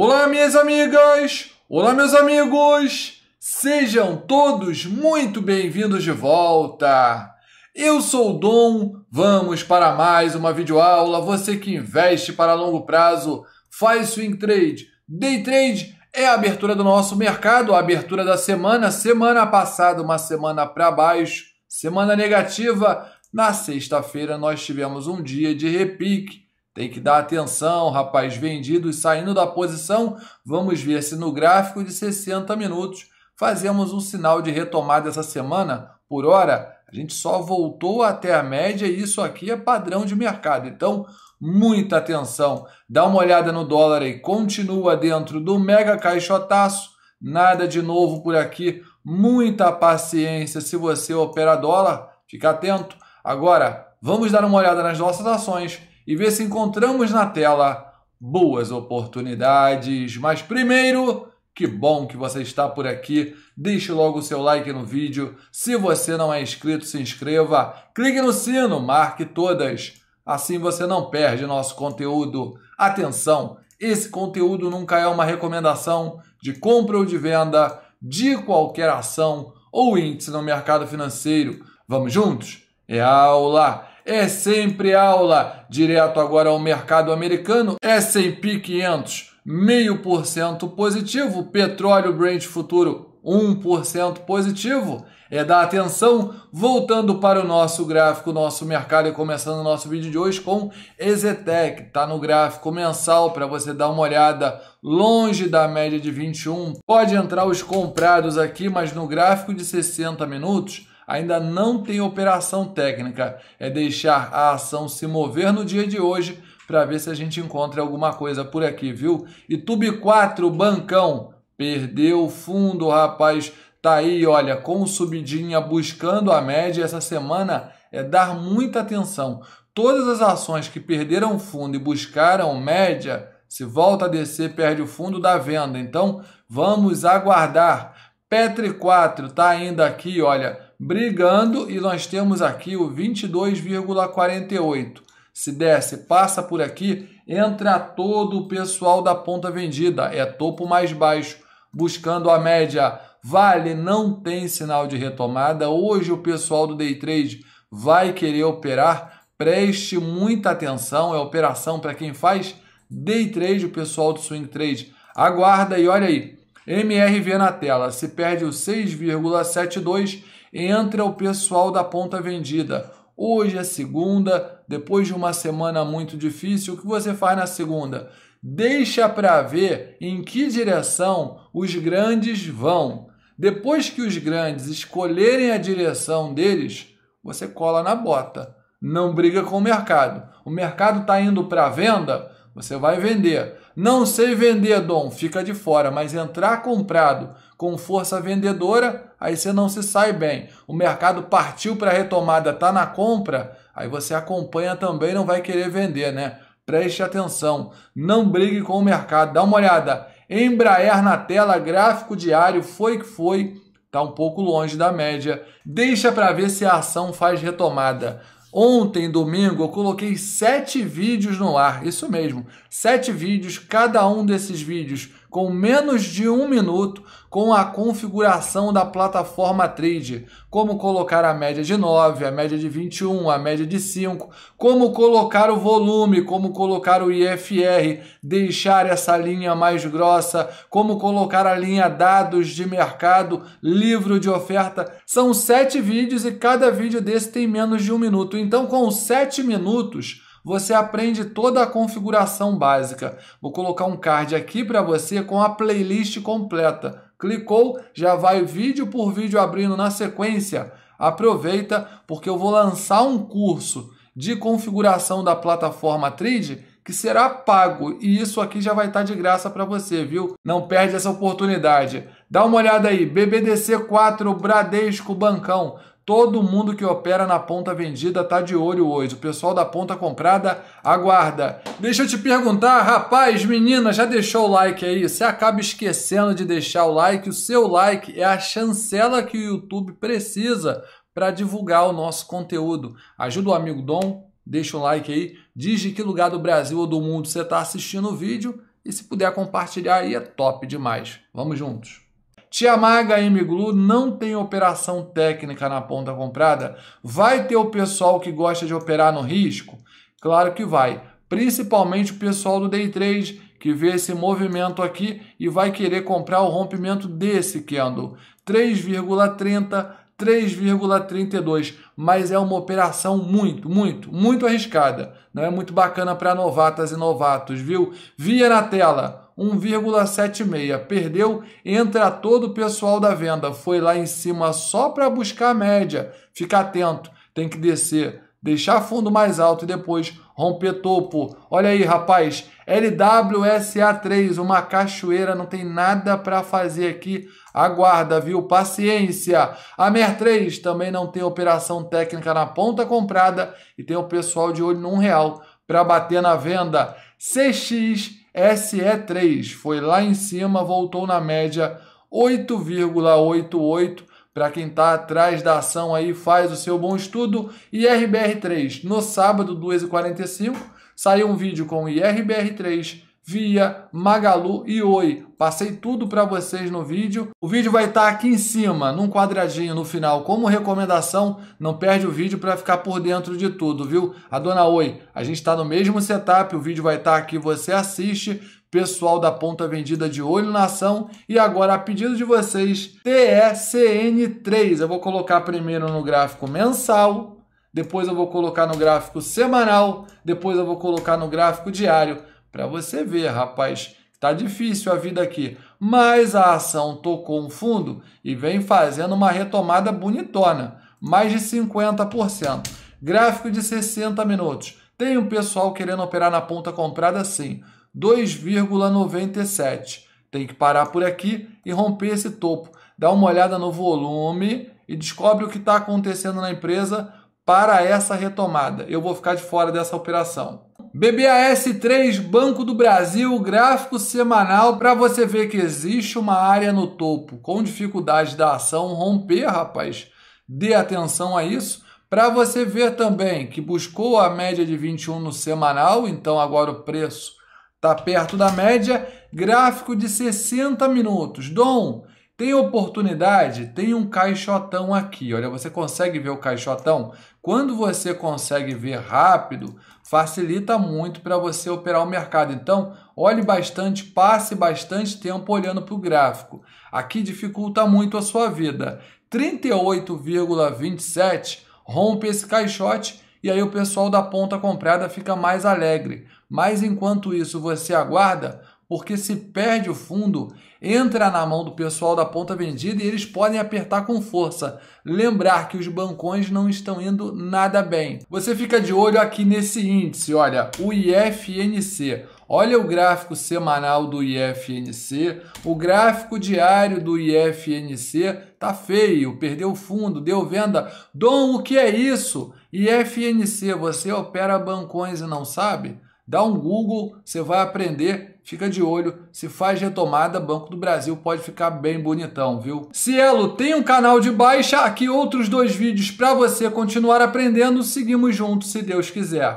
Olá, minhas amigas! Olá, meus amigos! Sejam todos muito bem-vindos de volta! Eu sou o Dom, vamos para mais uma videoaula. Você que investe para longo prazo, faz swing trade. Day trade é a abertura do nosso mercado, a abertura da semana. Semana passada, uma semana para baixo, semana negativa. Na sexta-feira, nós tivemos um dia de repique tem que dar atenção, rapaz. Vendidos saindo da posição. Vamos ver se no gráfico de 60 minutos fazemos um sinal de retomada essa semana. Por hora, a gente só voltou até a média e isso aqui é padrão de mercado. Então, muita atenção. Dá uma olhada no dólar aí. Continua dentro do mega caixotaço. Nada de novo por aqui. Muita paciência se você opera dólar. Fica atento. Agora, vamos dar uma olhada nas nossas ações e ver se encontramos na tela boas oportunidades. Mas primeiro, que bom que você está por aqui. Deixe logo o seu like no vídeo. Se você não é inscrito, se inscreva. Clique no sino, marque todas. Assim você não perde nosso conteúdo. Atenção, esse conteúdo nunca é uma recomendação de compra ou de venda de qualquer ação ou índice no mercado financeiro. Vamos juntos? É aula! é sempre aula. Direto agora ao mercado americano, S&P 500 meio por cento positivo, petróleo Brent futuro 1% positivo. É dar atenção, voltando para o nosso gráfico, nosso mercado e começando o nosso vídeo de hoje com Ezetec. Está no gráfico mensal para você dar uma olhada longe da média de 21. Pode entrar os comprados aqui, mas no gráfico de 60 minutos ainda não tem operação técnica. É deixar a ação se mover no dia de hoje para ver se a gente encontra alguma coisa por aqui, viu? E Tube 4, Bancão, perdeu o fundo, rapaz. Tá aí, olha, com subidinha buscando a média essa semana é dar muita atenção. Todas as ações que perderam fundo e buscaram média, se volta a descer, perde o fundo da venda. Então, vamos aguardar. Petri 4 tá ainda aqui, olha, brigando e nós temos aqui o 22,48. Se desce, passa por aqui, entra todo o pessoal da ponta vendida, é topo mais baixo, buscando a média. Vale não tem sinal de retomada. Hoje o pessoal do day trade vai querer operar. Preste muita atenção, é operação para quem faz day trade, o pessoal do swing trade. Aguarda e olha aí. MRV na tela, se perde o 6,72 entra o pessoal da ponta vendida. Hoje é segunda, depois de uma semana muito difícil, o que você faz na segunda? Deixa para ver em que direção os grandes vão. Depois que os grandes escolherem a direção deles, você cola na bota. Não briga com o mercado. O mercado está indo para venda, você vai vender. Não sei vender, Dom, fica de fora, mas entrar comprado com força vendedora, aí você não se sai bem. O mercado partiu para a retomada, tá na compra, aí você acompanha também, não vai querer vender, né? Preste atenção, não brigue com o mercado. Dá uma olhada. Embraer na tela, gráfico diário, foi que foi, tá um pouco longe da média. Deixa para ver se a ação faz retomada. Ontem, domingo, eu coloquei sete vídeos no ar, isso mesmo, sete vídeos, cada um desses vídeos com menos de um minuto, com a configuração da plataforma trade, como colocar a média de 9, a média de 21, a média de 5, como colocar o volume, como colocar o IFR, deixar essa linha mais grossa, como colocar a linha dados de mercado, livro de oferta. São sete vídeos e cada vídeo desse tem menos de um minuto. Então, com sete minutos, você aprende toda a configuração básica. Vou colocar um card aqui para você com a playlist completa Clicou, já vai vídeo por vídeo abrindo na sequência. Aproveita porque eu vou lançar um curso de configuração da plataforma Trade que será pago e isso aqui já vai estar tá de graça para você, viu? Não perde essa oportunidade. Dá uma olhada aí, BBDC 4 Bradesco Bancão. Todo mundo que opera na ponta vendida tá de olho hoje. O pessoal da ponta comprada aguarda. Deixa eu te perguntar, rapaz, menina, já deixou o like aí? Você acaba esquecendo de deixar o like. O seu like é a chancela que o YouTube precisa para divulgar o nosso conteúdo. Ajuda o amigo Dom, deixa o like aí. Diz de que lugar do Brasil ou do mundo você está assistindo o vídeo. E se puder compartilhar aí é top demais. Vamos juntos. Tiamaga MGlu não tem operação técnica na ponta comprada? Vai ter o pessoal que gosta de operar no risco? Claro que vai. Principalmente o pessoal do Day 3 que vê esse movimento aqui e vai querer comprar o rompimento desse candle. 3,30, 3,32, mas é uma operação muito, muito, muito arriscada. Não é muito bacana para novatas e novatos, viu? Via na tela 1,76. Perdeu, entra todo o pessoal da venda. Foi lá em cima só para buscar a média. Fica atento, tem que descer, deixar fundo mais alto e depois romper topo. Olha aí, rapaz, LWSA3, uma cachoeira, não tem nada para fazer aqui. Aguarda, viu? Paciência. A MER3 também não tem operação técnica na ponta comprada e tem o pessoal de olho num real para bater na venda. CXSE3 foi lá em cima, voltou na média 8,88 para quem está atrás da ação aí, faz o seu bom estudo. E RBR3, no sábado, 2h45, saiu um vídeo com IRBR3 via Magalu e Oi. Passei tudo para vocês no vídeo. O vídeo vai estar tá aqui em cima, num quadradinho no final, como recomendação. Não perde o vídeo para ficar por dentro de tudo, viu? A dona Oi, a gente está no mesmo setup, o vídeo vai estar tá aqui, você assiste. Pessoal da ponta vendida de olho na ação. E agora, a pedido de vocês, TECN3. Eu vou colocar primeiro no gráfico mensal, depois eu vou colocar no gráfico semanal, depois eu vou colocar no gráfico diário para você ver, rapaz, está difícil a vida aqui. Mas a ação tocou um fundo e vem fazendo uma retomada bonitona, mais de 50%. Gráfico de 60 minutos. Tem um pessoal querendo operar na ponta comprada sim, 2,97. Tem que parar por aqui e romper esse topo. Dá uma olhada no volume e descobre o que está acontecendo na empresa para essa retomada. Eu vou ficar de fora dessa operação. BBAS3 Banco do Brasil, gráfico semanal para você ver que existe uma área no topo com dificuldade da ação romper, rapaz. Dê atenção a isso. Para você ver também que buscou a média de 21 no semanal, então agora o preço está perto da média. Gráfico de 60 minutos. Dom, tem oportunidade? Tem um caixotão aqui. Olha, você consegue ver o caixotão? Quando você consegue ver rápido, facilita muito para você operar o mercado. Então, olhe bastante, passe bastante tempo olhando para o gráfico. Aqui dificulta muito a sua vida. 38,27 rompe esse caixote e aí o pessoal da ponta comprada fica mais alegre. Mas enquanto isso você aguarda, porque se perde o fundo, entra na mão do pessoal da ponta vendida e eles podem apertar com força. Lembrar que os bancões não estão indo nada bem. Você fica de olho aqui nesse índice, olha, o IFNC. Olha o gráfico semanal do IFNC, o gráfico diário do IFNC tá feio, perdeu fundo, deu venda. Dom, o que é isso? IFNC, você opera bancões e não sabe? Dá um Google, você vai aprender. Fica de olho, se faz retomada, Banco do Brasil pode ficar bem bonitão, viu? Cielo, tem um canal de baixa, aqui outros dois vídeos para você continuar aprendendo. Seguimos juntos, se Deus quiser.